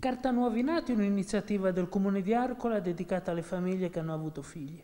Carta Nuovi Nati è un'iniziativa del Comune di Arcola dedicata alle famiglie che hanno avuto figli.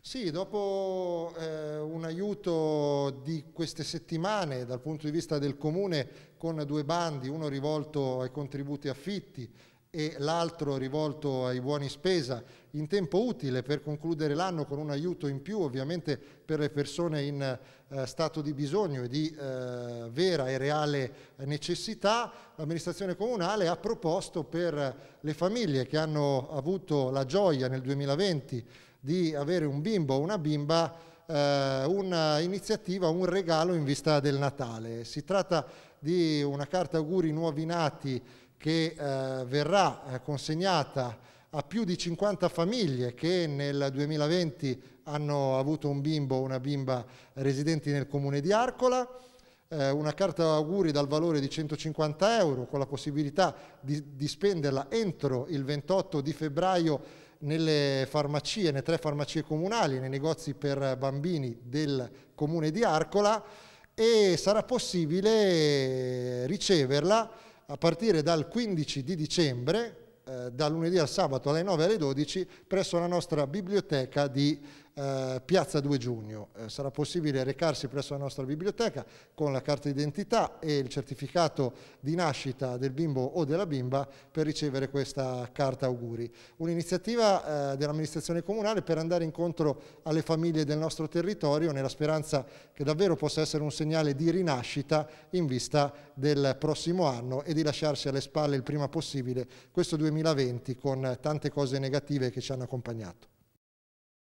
Sì, dopo eh, un aiuto di queste settimane dal punto di vista del Comune con due bandi, uno rivolto ai contributi affitti e l'altro rivolto ai buoni spesa in tempo utile per concludere l'anno con un aiuto in più ovviamente per le persone in eh, stato di bisogno e di eh, vera e reale necessità, l'amministrazione comunale ha proposto per le famiglie che hanno avuto la gioia nel 2020 di avere un bimbo o una bimba eh, un'iniziativa, un regalo in vista del Natale. Si tratta di una carta auguri nuovi nati che eh, verrà eh, consegnata a più di 50 famiglie che nel 2020 hanno avuto un bimbo o una bimba residenti nel comune di Arcola, eh, una carta auguri dal valore di 150 euro con la possibilità di, di spenderla entro il 28 di febbraio nelle farmacie, nelle tre farmacie comunali, nei negozi per bambini del comune di Arcola e sarà possibile riceverla a partire dal 15 di dicembre, eh, da lunedì al sabato alle 9 alle 12, presso la nostra biblioteca di eh, Piazza 2 Giugno. Eh, sarà possibile recarsi presso la nostra biblioteca con la carta d'identità e il certificato di nascita del bimbo o della bimba per ricevere questa carta auguri. Un'iniziativa eh, dell'amministrazione comunale per andare incontro alle famiglie del nostro territorio nella speranza che davvero possa essere un segnale di rinascita in vista del prossimo anno e di lasciarsi alle spalle il prima possibile questo 2020 con tante cose negative che ci hanno accompagnato.